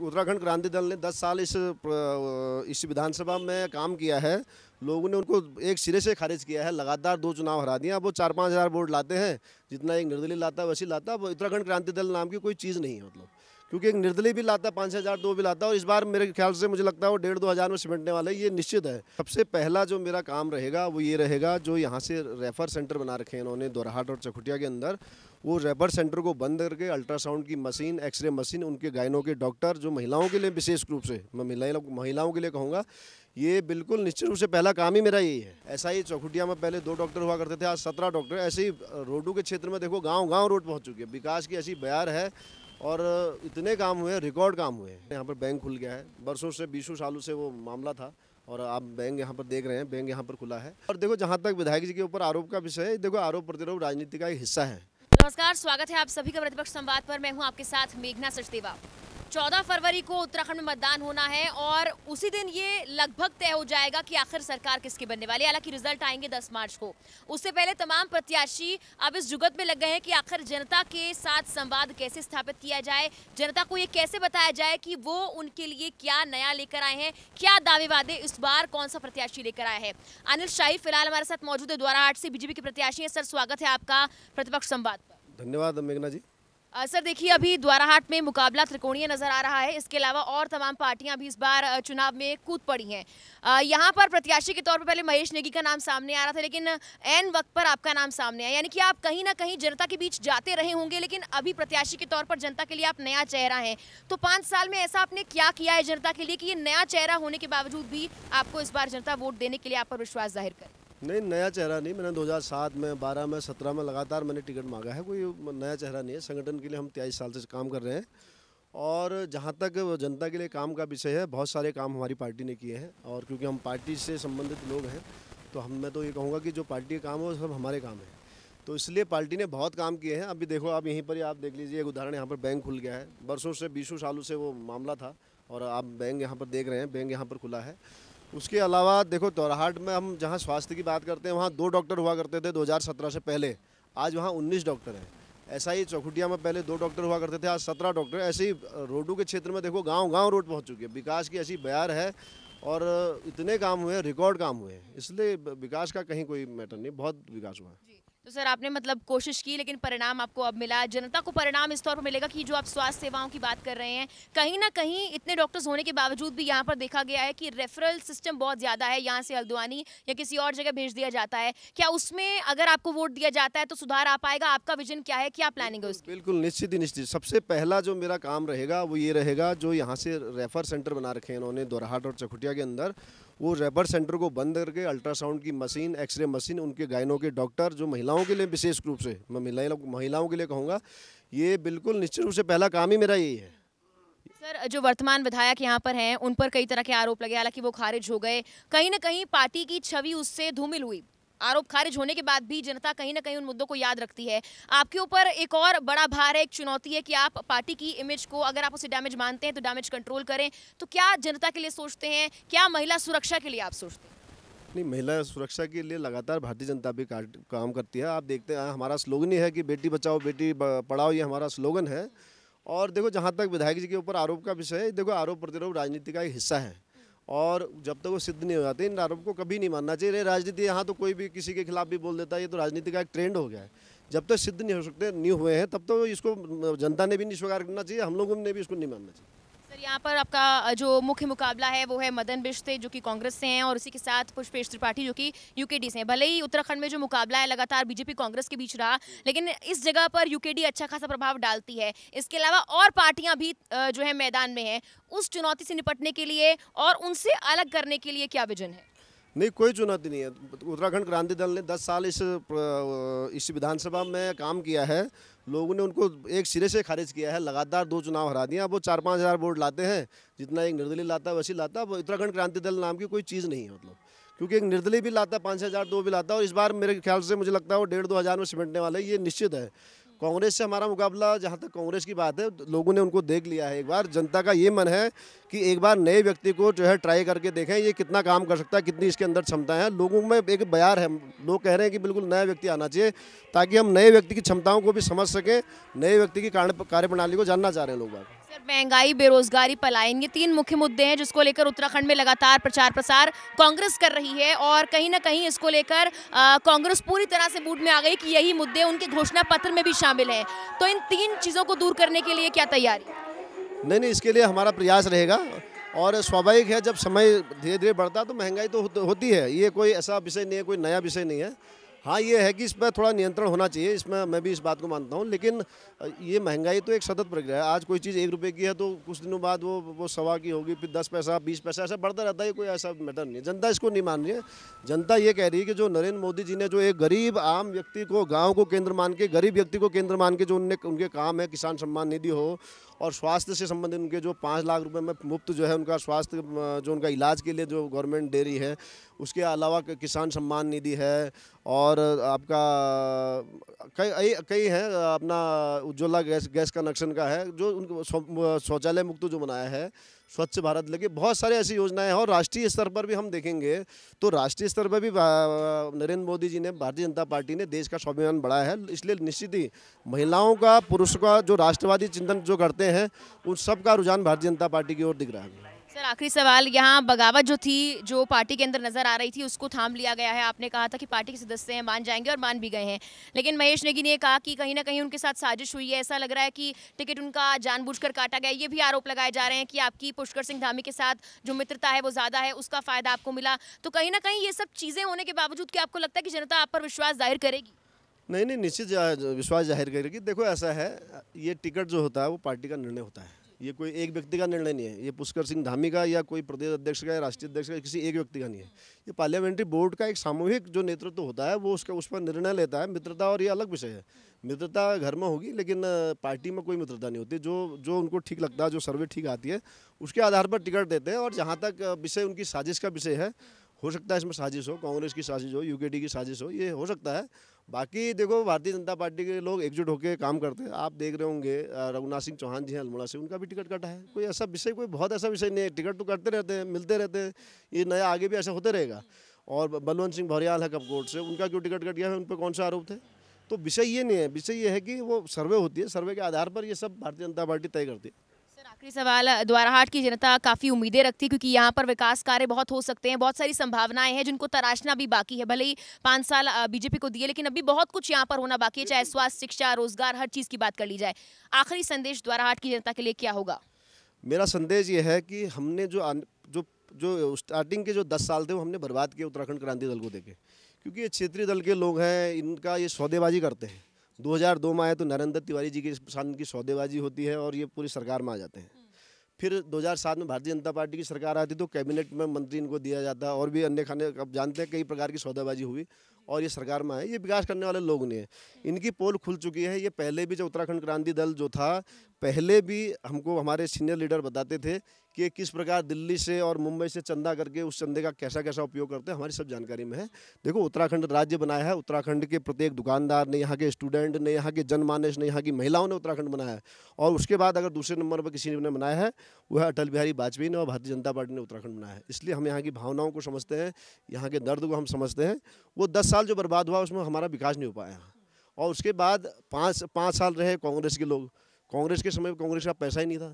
उत्तराखंड क्रांति दल ने 10 साल इस इस विधानसभा में काम किया है लोगों ने उनको एक सिरे से खारिज किया है लगातार दो चुनाव हरा दिया अब वो चार पाँच हज़ार वोट लाते हैं जितना एक निर्दलीय लाता है वैसे लाता है उत्तराखंड क्रांति दल नाम की कोई चीज़ नहीं है मतलब क्योंकि एक निर्दलीय भी लाता है पाँच हज़ार दो भी लाता है और इस बार मेरे ख्याल से मुझे लगता है वो डेढ़ दो हज़ार में सिमटने वाले ये निश्चित है सबसे पहला जो मेरा काम रहेगा वो ये रहेगा जो यहाँ से रेफर सेंटर बना रखे हैं इन्होंने दोराहाट और चकुटिया के अंदर वो रेफर सेंटर को बंद करके अल्ट्रासाउंड की मशीन एक्सरे मशीन उनके गायनों के डॉक्टर जो महिलाओं के लिए विशेष रूप से मैं महिलाओं के लिए कहूँगा ये बिल्कुल निश्चित रूप से पहला काम ही मेरा यही है ऐसा ही चौखुटिया में पहले दो डॉक्टर हुआ करते थे आज सत्रह डॉक्टर ऐसे ही रोडू के क्षेत्र में देखो गांव गांव रोड पहुंच चुकी है विकास की ऐसी बयार है और इतने काम हुए रिकॉर्ड काम हुए यहाँ पर बैंक खुल गया है बरसों से बीसों सालों से वो मामला था और आप बैंक यहाँ पर देख रहे हैं बैंक यहाँ पर खुला है और देखो जहाँ तक विधायक जी के ऊपर आरोप का विषय है देखो आरोप प्रतिरोप राजनीति का एक हिस्सा है नमस्कार स्वागत है आप सभी का प्रतिपक्ष संवाद पर मैं हूँ आपके साथ मेघना सचदेवा 14 फरवरी को उत्तराखंड में मतदान होना है और उसी दिन ये लगभग तय हो जाएगा कि आखिर सरकार किसकी बनने वाली है हालांकि रिजल्ट आएंगे 10 मार्च को उससे पहले तमाम प्रत्याशी अब इस जुगत में लग गए हैं कि आखिर जनता के साथ संवाद कैसे स्थापित किया जाए जनता को ये कैसे बताया जाए कि वो उनके लिए क्या नया लेकर आए हैं क्या दावे वादे इस बार कौन सा प्रत्याशी लेकर आया है अनिल शाही फिलहाल हमारे साथ मौजूद है द्वारा आठ से बीजेपी के प्रत्याशी हैं सर स्वागत है आपका प्रतिपक्ष संवाद पर धन्यवाद मेघना जी सर देखिए अभी द्वाराहाट में मुकाबला त्रिकोणीय नजर आ रहा है इसके अलावा और तमाम पार्टियां भी इस बार चुनाव में कूद पड़ी हैं यहाँ पर प्रत्याशी के तौर पर पहले महेश नेगी का नाम सामने आ रहा था लेकिन एन वक्त पर आपका नाम सामने आया यानी कि आप कहीं ना कहीं जनता के बीच जाते रहे होंगे लेकिन अभी प्रत्याशी के तौर पर जनता के लिए आप नया चेहरा है तो पाँच साल में ऐसा आपने क्या किया है जनता के लिए कि ये नया चेहरा होने के बावजूद भी आपको इस बार जनता वोट देने के लिए आप पर विश्वास जाहिर करें नहीं नया चेहरा नहीं मैंने 2007 में 12 में 17 में लगातार मैंने टिकट मांगा है कोई नया चेहरा नहीं है संगठन के लिए हम तेईस साल से काम कर रहे हैं और जहाँ तक जनता के लिए काम का विषय है बहुत सारे काम हमारी पार्टी ने किए हैं और क्योंकि हम पार्टी से संबंधित लोग हैं तो हम मैं तो ये कहूँगा कि जो पार्टी के काम है वो सब हमारे काम है तो इसलिए पार्टी ने बहुत काम किए हैं अभी देखो आप यहीं पर ही आप देख लीजिए एक उदाहरण यहाँ पर बैंक खुल गया है बरसों से बीसों सालों से वो मामला था और आप बैंक यहाँ पर देख रहे हैं बैंक यहाँ पर खुला है उसके अलावा देखो दोराहाट में हम जहाँ स्वास्थ्य की बात करते हैं वहाँ दो डॉक्टर हुआ करते थे 2017 से पहले आज वहाँ 19 डॉक्टर हैं ऐसा ही चौखुटिया में पहले दो डॉक्टर हुआ करते थे आज सत्रह डॉक्टर ऐसे ही रोडों के क्षेत्र में देखो गांव गांव रोड पहुंच चुकी है विकास की ऐसी बयार है और इतने काम हुए रिकॉर्ड काम हुए इसलिए विकास का कहीं कोई मैटर नहीं बहुत विकास हुआ है तो सर आपने मतलब कोशिश की लेकिन परिणाम आपको अब मिला जनता को परिणाम इस तौर पर मिलेगा कि जो आप स्वास्थ्य सेवाओं की बात कर रहे हैं कहीं ना कहीं इतने डॉक्टर्स होने के बावजूद भी यहाँ पर देखा गया है कि रेफरल सिस्टम बहुत ज़्यादा है यहाँ से हल्द्वानी या किसी और जगह भेज दिया जाता है क्या उसमें अगर आपको वोट दिया जाता है तो सुधार आ पाएगा आपका विजन क्या है क्या प्लानिंग है उसकी बिल्कुल निश्चित ही निश्चित सबसे पहला जो मेरा काम रहेगा वो ये रहेगा जो यहाँ से रेफर सेंटर बना रखे हैं उन्होंने दोराहाट और चकुटिया के अंदर वो रेफर सेंटर को बंद करके अल्ट्रासाउंड की मशीन एक्सरे मशीन उनके गायनों के डॉक्टर जो महिलाओं के लिए विशेष रूप से मैं महिलाओं के लिए कहूँगा ये बिल्कुल निश्चित रूप से पहला काम ही मेरा यही है सर जो वर्तमान विधायक यहाँ पर हैं उन पर कई तरह के आरोप लगे हालांकि वो खारिज हो गए कहीं ना कहीं पार्टी की छवि उससे धूमिल हुई आरोप खारिज होने के बाद भी जनता कहीं ना कहीं उन मुद्दों को याद रखती है आपके ऊपर एक और बड़ा भार है एक चुनौती है कि आप पार्टी की इमेज को अगर आप उसे डैमेज मानते हैं तो डैमेज कंट्रोल करें तो क्या जनता के लिए सोचते हैं क्या महिला सुरक्षा के लिए आप सोचते हैं नहीं महिला सुरक्षा के लिए लगातार भारतीय जनता भी काम करती है आप देखते हैं हमारा स्लोगन ही है कि बेटी बचाओ बेटी पढ़ाओ ये हमारा स्लोगन है और देखो जहाँ तक विधायक जी के ऊपर आरोप का विषय है देखो आरोप प्रतिरोप राजनीति का एक हिस्सा है और जब तक वो सिद्ध नहीं हो जाते इन आरोप को कभी नहीं मानना चाहिए राजनीति यहाँ तो कोई भी किसी के खिलाफ भी बोल देता है ये तो राजनीति का एक ट्रेंड हो गया है जब तक तो सिद्ध नहीं हो सकते नहीं हुए हैं तब तो इसको जनता ने भी नहीं स्वीकार करना चाहिए हम लोगों ने भी इसको नहीं मानना चाहिए यहाँ पर आपका जो मुख्य मुकाबला है वो है मदन बिश्ते जो कि कांग्रेस से हैं और उसी के साथ पुष्पेश त्रिपाठी जो कि यूकेडी से हैं भले ही उत्तराखंड में जो मुकाबला है लगातार बीजेपी कांग्रेस के बीच रहा लेकिन इस जगह पर यूकेडी अच्छा खासा प्रभाव डालती है इसके अलावा और पार्टियाँ भी जो है मैदान में हैं उस चुनौती से निपटने के लिए और उनसे अलग करने के लिए क्या विजन है नहीं कोई चुनौती नहीं है उत्तराखंड क्रांति दल ने 10 साल इस इस विधानसभा में काम किया है लोगों ने उनको एक सिरे से खारिज किया है लगातार दो चुनाव हरा दिए अब वो चार पाँच हज़ार वोट लाते हैं जितना एक निर्दलीय लाता है वैसे लाता अब उत्तराखंड क्रांति दल नाम की कोई चीज़ नहीं है मतलब क्योंकि एक निर्दलीय भी लाता है पाँच हज़ार दो भी लाता है और इस बार मेरे ख्याल से मुझे लगता है वो डेढ़ दो हज़ार में सिमटने वाला है ये निश्चित है कांग्रेस से हमारा मुकाबला जहाँ तक कांग्रेस की बात है लोगों ने उनको देख लिया है एक बार जनता का ये मन है कि एक बार नए व्यक्ति को जो है ट्राई करके देखें ये कितना काम कर सकता है कितनी इसके अंदर क्षमता है लोगों में एक बयार है लोग कह रहे हैं कि बिल्कुल नया व्यक्ति आना चाहिए ताकि हम नए व्यक्ति की क्षमताओं को भी समझ सकें नए व्यक्ति की कार्यप्रणाली को जानना चाह रहे हैं लोग बात महंगाई बेरोजगारी पलायन ये तीन मुख्य मुद्दे हैं जिसको लेकर उत्तराखंड में लगातार प्रचार प्रसार कांग्रेस कर रही है और कहीं ना कहीं इसको लेकर कांग्रेस पूरी तरह से बूट में आ गई कि यही मुद्दे उनके घोषणा पत्र में भी शामिल है तो इन तीन चीज़ों को दूर करने के लिए क्या तैयारी नहीं नहीं इसके लिए हमारा प्रयास रहेगा और स्वाभाविक है जब समय धीरे धीरे बढ़ता तो महंगाई तो होती है ये कोई ऐसा विषय नहीं है कोई नया विषय नहीं है हाँ ये है कि इस पर थोड़ा नियंत्रण होना चाहिए इसमें मैं भी इस बात को मानता हूँ लेकिन ये महंगाई तो एक सतत प्रक्रिया है आज कोई चीज़ एक रुपये की है तो कुछ दिनों बाद वो वो सवा की होगी फिर दस पैसा बीस पैसा ऐसा बढ़ता रहता है कोई ऐसा मैटर नहीं है जनता इसको नहीं मान रही है जनता ये कह रही है कि जो नरेंद्र मोदी जी ने जो एक गरीब आम व्यक्ति को गाँव को केंद्र मान के गरीब व्यक्ति को केंद्र मान के जो उनके उनके काम है किसान सम्मान निधि हो और स्वास्थ्य से संबंधित उनके जो पाँच लाख रुपए में मुफ्त जो है उनका स्वास्थ्य जो उनका इलाज के लिए जो गवर्नमेंट दे रही है उसके अलावा किसान सम्मान निधि है और और आपका कई कई हैं अपना उज्ज्वला गैस गैस कनेक्शन का है जो उनको शौचालय मुक्त जो बनाया है स्वच्छ भारत लगे बहुत सारे ऐसी योजनाएं हैं और राष्ट्रीय स्तर पर भी हम देखेंगे तो राष्ट्रीय स्तर पर भी नरेंद्र मोदी जी ने भारतीय जनता पार्टी ने देश का स्वाभिमान बढ़ाया है इसलिए निश्चित ही महिलाओं का पुरुषों का जो राष्ट्रवादी चिंतन जो करते हैं उन सब का रुझान भारतीय जनता पार्टी की ओर दिख रहा है सर आखिरी सवाल यहाँ बगावत जो थी जो पार्टी के अंदर नजर आ रही थी उसको थाम लिया गया है आपने कहा था कि पार्टी के सदस्य हैं मान जाएंगे और मान भी गए हैं लेकिन महेश नेगी ने कहा कि कहीं ना कहीं उनके साथ साजिश हुई है ऐसा लग रहा है कि टिकट उनका जानबूझकर काटा गया ये भी आरोप लगाए जा रहे हैं कि आपकी पुष्कर सिंह धामी के साथ जो मित्रता है वो ज़्यादा है उसका फ़ायदा आपको मिला तो कहीं ना कहीं ये सब चीज़ें होने के बावजूद क्या आपको लगता है कि जनता आप पर विश्वास जाहिर करेगी नहीं नहीं निश्चित विश्वास जाहिर करेगी देखो ऐसा है ये टिकट जो होता है वो पार्टी का निर्णय होता है ये कोई एक व्यक्ति का निर्णय नहीं है ये पुष्कर सिंह धामी का या कोई प्रदेश अध्यक्ष का या राष्ट्रीय अध्यक्ष का किसी एक व्यक्ति का नहीं है ये पार्लियामेंट्री बोर्ड का एक सामूहिक जो नेतृत्व होता है वो उसका उस पर निर्णय लेता है मित्रता और ये अलग विषय है मित्रता घर में होगी लेकिन पार्टी में कोई मित्रता नहीं होती जो जो उनको ठीक लगता है जो सर्वे ठीक आती है उसके आधार पर टिकट देते हैं और जहाँ तक विषय उनकी साजिश का विषय है हो सकता है इसमें साजिश हो कांग्रेस की साजिश हो यूकेडी की साजिश हो ये हो सकता है बाकी देखो भारतीय जनता पार्टी के लोग एकजुट होकर काम करते हैं आप देख रहे होंगे रघुनाथ सिंह चौहान जी हैं अल्मोड़ा से उनका भी टिकट कटा है कोई ऐसा विषय कोई बहुत ऐसा विषय नहीं है टिकट तो कटते रहते हैं मिलते रहते हैं ये नया आगे भी ऐसा होते रहेगा और बलवंत सिंह भौरियाल है कपकोट से उनका क्यों टिकट कट गया है उन पर कौन सा आरोप थे तो विषय ये नहीं है विषय ये है कि वो सर्वे होती है सर्वे के आधार पर ये सब भारतीय जनता पार्टी तय करती है आखिरी सवाल द्वाराहाट की जनता काफ़ी उम्मीदें रखती है क्योंकि यहाँ पर विकास कार्य बहुत हो सकते हैं बहुत सारी संभावनाएं हैं जिनको तराशना भी बाकी है भले ही पांच साल बीजेपी को दिए लेकिन अभी बहुत कुछ यहाँ पर होना बाकी है चाहे स्वास्थ्य शिक्षा रोजगार हर चीज़ की बात कर ली जाए आखिरी संदेश द्वाराहाट की जनता के लिए क्या होगा मेरा संदेश ये है कि हमने जो जो जो स्टार्टिंग के जो दस साल थे वो हमने बर्बाद किए उत्तराखंड क्रांति दल को देखे क्योंकि ये क्षेत्रीय दल के लोग हैं इनका ये सौदेबाजी करते हैं 2002 में आए तो नरेंद्र तिवारी जी के साथ इनकी सौदेबाजी होती है और ये पूरी सरकार में आ जाते हैं फिर 2007 में भारतीय जनता पार्टी की सरकार आती तो कैबिनेट में मंत्री इनको दिया जाता और भी अन्य खाने आप जानते हैं कई प्रकार की सौदेबाजी हुई और ये सरकार में है ये विकास करने वाले लोग नहीं है इनकी पोल खुल चुकी है ये पहले भी जो उत्तराखंड क्रांति दल जो था पहले भी हमको हमारे सीनियर लीडर बताते थे कि किस प्रकार दिल्ली से और मुंबई से चंदा करके उस चंदे का कैसा कैसा उपयोग करते हैं हमारी सब जानकारी में है देखो उत्तराखंड राज्य बनाया है उत्तराखंड के प्रत्येक दुकानदार ने यहाँ के स्टूडेंट ने यहाँ के जनमानस ने यहाँ की महिलाओं ने उत्तराखंड बनाया है और उसके बाद अगर दूसरे नंबर पर किसी ने बनाया है वह अटल बिहारी वाजपेयी ने और भारतीय जनता पार्टी ने उत्तराखंड बनाया है इसलिए हम यहाँ की भावनाओं को समझते हैं यहाँ के दर्द को हम समझते हैं वो दस साल जो बर्बाद हुआ उसमें हमारा विकास नहीं हो पाया और उसके बाद पाँच पाँच साल रहे कांग्रेस के लोग कांग्रेस के समय में कांग्रेस का पैसा ही नहीं था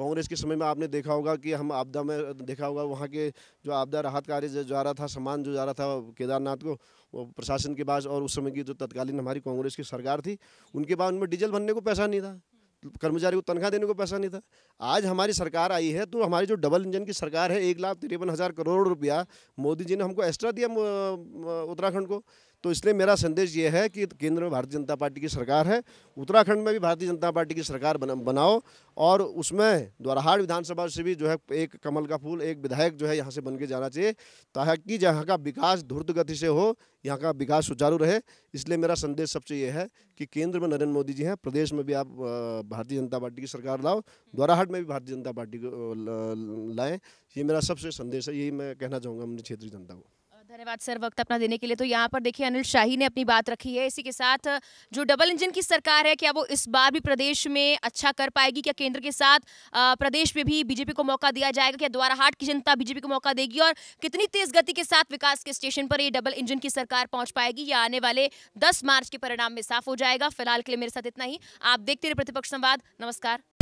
कांग्रेस के समय में आपने देखा होगा कि हम आपदा में देखा होगा वहाँ के जो आपदा राहत कार्य जो जा रहा था सामान जो जा रहा था केदारनाथ को वो प्रशासन के पास और उस समय की जो तत्कालीन हमारी कांग्रेस की सरकार थी उनके पास उनमें डीजल भरने को पैसा नहीं था कर्मचारी को तनख्वाह देने को पैसा नहीं था आज हमारी सरकार आई है तो हमारी जो डबल इंजन की सरकार है एक लाख तिरपन हज़ार करोड़ रुपया मोदी जी ने हमको एक्स्ट्रा दिया उत्तराखंड को तो इसलिए मेरा संदेश ये है कि केंद्र में भारतीय जनता पार्टी की सरकार है उत्तराखंड में भी भारतीय जनता पार्टी की सरकार बना बनाओ और उसमें द्वाराहाड़ विधानसभा से भी जो है एक कमल का फूल एक विधायक जो है यहाँ से बन के जाना चाहिए ताकि यहाँ का विकास धूर्त गति से हो यहाँ का विकास सुचारू रहे इसलिए मेरा संदेश सबसे ये है कि केंद्र में नरेंद्र मोदी जी हैं प्रदेश में भी आप भारतीय जनता पार्टी की सरकार लाओ द्वाराहाट में भी भारतीय जनता पार्टी को लाएँ ये मेरा सबसे संदेश है यही मैं कहना चाहूँगा अपनी क्षेत्रीय जनता को धन्यवाद सर वक्त अपना देने के लिए तो यहाँ पर देखिए अनिल शाही ने अपनी बात रखी है इसी के साथ जो डबल इंजन की सरकार है क्या वो इस बार भी प्रदेश में अच्छा कर पाएगी क्या केंद्र के साथ प्रदेश में भी बीजेपी को मौका दिया जाएगा क्या द्वाराहाट की जनता बीजेपी को मौका देगी और कितनी तेज गति के साथ विकास के स्टेशन पर ये डबल इंजन की सरकार पहुंच पाएगी या आने वाले दस मार्च के परिणाम में साफ हो जाएगा फिलहाल के लिए मेरे साथ इतना ही आप देखते रहे प्रतिपक्ष संवाद नमस्कार